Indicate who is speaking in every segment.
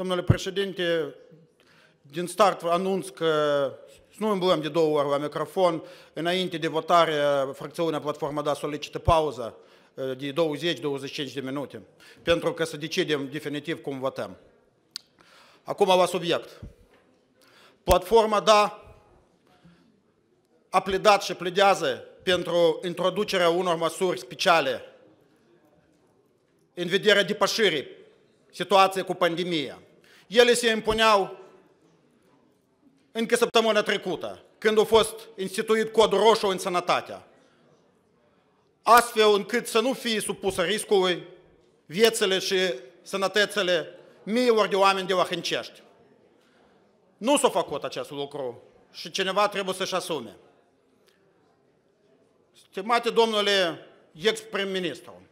Speaker 1: Domnule președinte, din start anunț că nu îmblăm de două ori la microfon. Înainte de votare, fracțiunea Platforma Da solicită pauză eh, de 20-25 de minute, pentru că să decidem definitiv cum votăm. Acum la subiect. Platforma Da a pledat și pledează pentru introducerea unor măsuri speciale în vederea depășirii situației cu pandemia ele se impuneau încă săptămâna trecută, când a fost instituit cod roșu în sănătatea, astfel încât să nu fie supusă riscului viețile și sănătățile miilor de oameni de Lahâncești. Nu s-a făcut acest lucru și cineva trebuie să-și asume. Stimate domnule ex-prim-ministru,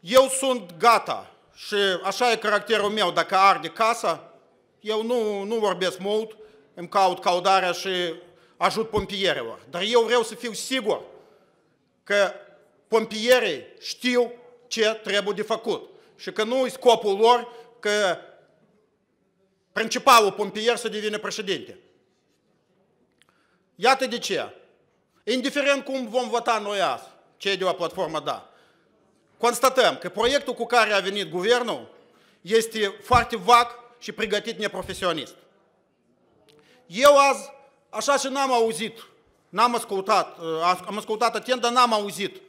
Speaker 1: eu sunt gata și așa e caracterul meu, dacă arde casa, eu nu, nu vorbesc mult, îmi caut caudarea și ajut pompierilor. Dar eu vreau să fiu sigur că pompierii știu ce trebuie de făcut și că nu e scopul lor că principalul pompier să devină președinte. Iată de ce. Indiferent cum vom vota noi azi, cei de la platformă, DA, constatăm că proiectul cu care a venit guvernul este foarte vag și pregătit neprofesionist. Eu azi, așa și n-am auzit, n-am ascultat, uh, am ascultat atent, dar n-am auzit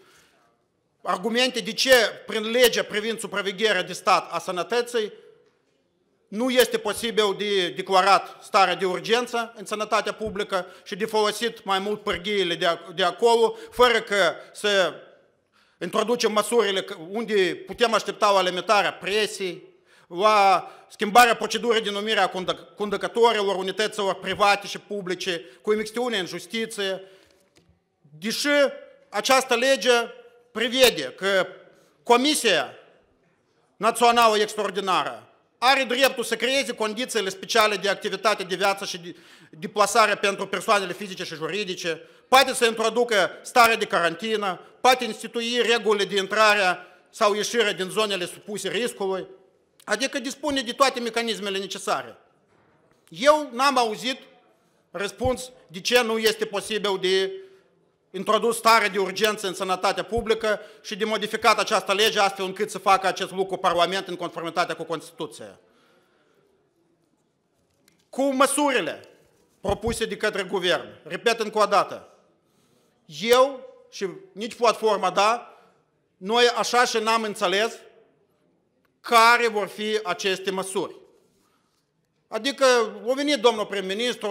Speaker 1: argumente de ce prin legea privind supravegherea de stat a sănătății nu este posibil de declarat starea de urgență în sănătatea publică și de folosit mai mult pârghiile de, de acolo, fără că să introducem măsurile unde putem aștepta o alimentare a presii, la schimbarea procedurii de numire a conducătorilor unităților private și publice, cu imixtiune în justiție. Deși această lege prevede că Comisia Națională Extraordinară are dreptul să creeze condițiile speciale de activitate, de viață și de plasare pentru persoanele fizice și juridice, poate să introducă stare de carantină, poate institui regulile de intrare sau ieșire din zonele supuse riscului, adică dispune de toate mecanismele necesare. Eu n-am auzit răspuns de ce nu este posibil de introdus stare de urgență în sănătatea publică și de modificat această lege astfel încât să facă acest lucru Parlament în conformitate cu Constituția. Cu măsurile propuse de către guvern, repet încă o dată, eu și nici platforma, da, noi așa și n-am înțeles care vor fi aceste măsuri. Adică a venit domnul prim-ministru,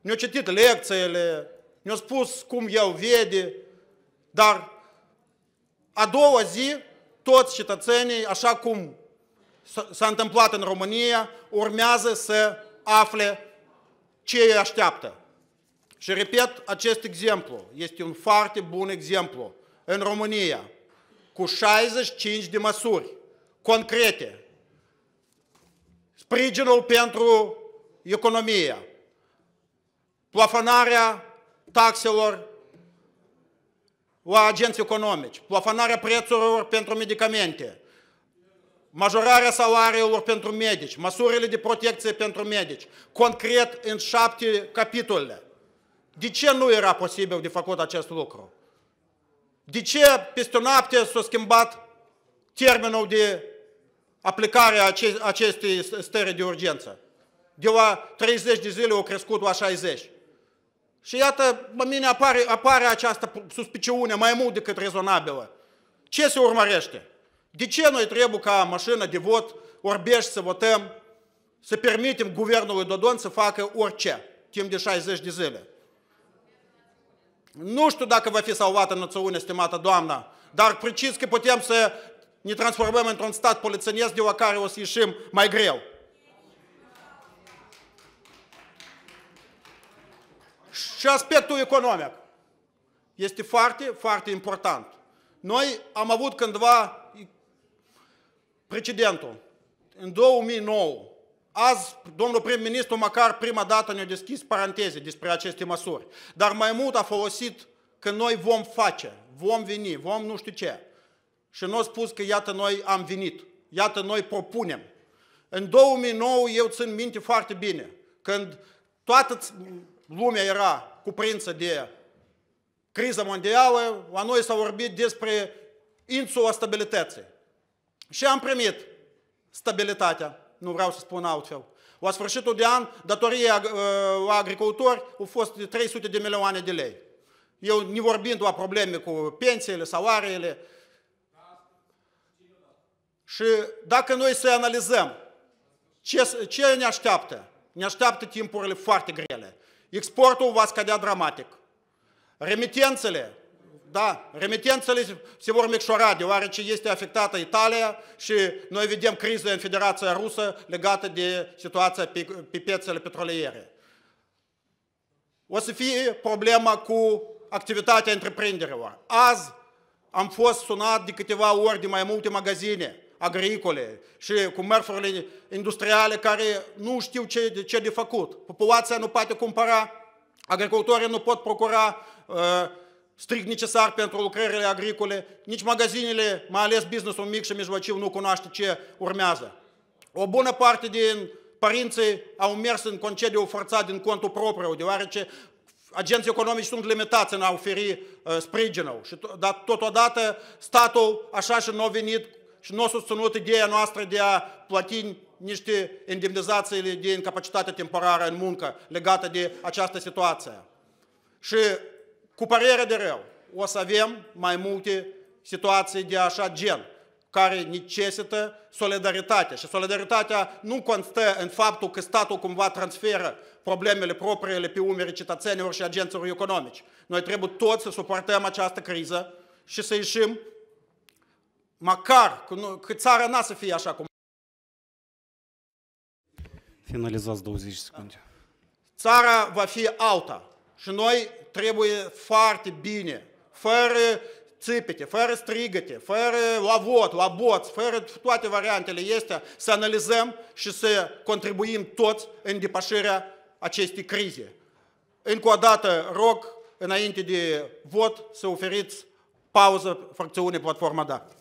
Speaker 1: ne-a citit lecțiile, mi-a spus cum el vede, dar a doua zi toți cetățenii, așa cum s-a întâmplat în România, urmează să afle ce îi așteaptă. Și repet, acest exemplu este un foarte bun exemplu. În România, cu 65 de măsuri concrete, sprijinul pentru economie, plafonarea taxelor la agenții economici, plafonarea prețurilor pentru medicamente, majorarea salariilor pentru medici, măsurile de protecție pentru medici, concret în șapte capitole. De ce nu era posibil de făcut acest lucru? De ce peste noapte s-a schimbat termenul de aplicare a acestei stări de urgență? De la 30 de zile au crescut la 60. Și iată, în mine apare, apare această suspiciune mai mult decât rezonabilă. Ce se urmărește? De ce noi trebuie ca mașină de vot, orbești să votăm, să permitem guvernului Dodon să facă orice timp de 60 de zile? Nu știu dacă va fi salvată națiunea, stimată doamnă, dar precis că putem să ne transformăm într-un stat polițănesc de la care o să ieșim mai greu. Și aspectul economic este foarte, foarte important. Noi am avut cândva precedentul, în 2009. Azi, domnul prim-ministru, măcar prima dată ne-a deschis paranteze despre aceste măsuri. Dar mai mult a folosit că noi vom face, vom veni, vom nu știu ce. Și nu a spus că iată noi am venit, iată noi propunem. În 2009 eu țin minte foarte bine, când toată lumea era cuprinsă de criza mondială, la noi s-a vorbit despre insula stabilității. Și am primit stabilitatea, nu vreau să spun altfel. La sfârșitul de an, datorie uh, la agricultori au fost de 300 de milioane de lei. Eu ne vorbind la probleme cu pensiile, salariile. Și dacă noi să analizăm ce, ce ne așteaptă, ne așteaptă timpurile foarte grele. Exportul у вас dramatic. Remitențele, da, remitențele se vor micșora, deoarece este afectată Italia și noi vedem criză în Federația Rusă legată de situația pe, pe piețele petroliere. O să fie problema cu activitatea întreprinderilor. Azi am fost sunat de câteva ori de mai multe magazine agricole și cu mărfurile industriale care nu știu ce, ce de făcut. Populația nu poate cumpăra, agricultorii nu pot procura uh, strict necesar pentru lucrările agricole, nici magazinele, mai ales businessul mic și mijlociu, nu cunoaște ce urmează. O bună parte din părinții au mers în concediu forțat din contul propriu, deoarece agenții economici sunt limitați în a oferi uh, sprijinul. Și, dar totodată statul așa și nu a venit și nu a susținut ideea noastră de a plăti niște indemnizațiile de incapacitate temporară în muncă legată de această situație. Și cu părere de rău, o să avem mai multe situații de așa gen, care necesită solidaritate. Și solidaritatea nu constă în faptul că statul cumva transferă problemele propriile pe umerii cetățenilor și agenților economici. Noi trebuie toți să suportăm această criză și să ieșim măcar că țara n-a să fie așa cum. Finalizați 20 secunde. Țara va fi alta și noi trebuie foarte bine, fără țipete, fără strigăte, fără la vot, la boț, fără toate variantele este să analizăm și să contribuim toți în depășirea acestei crize. Încă o dată rog, înainte de vot, să oferiți pauză fracțiunii Platforma Da.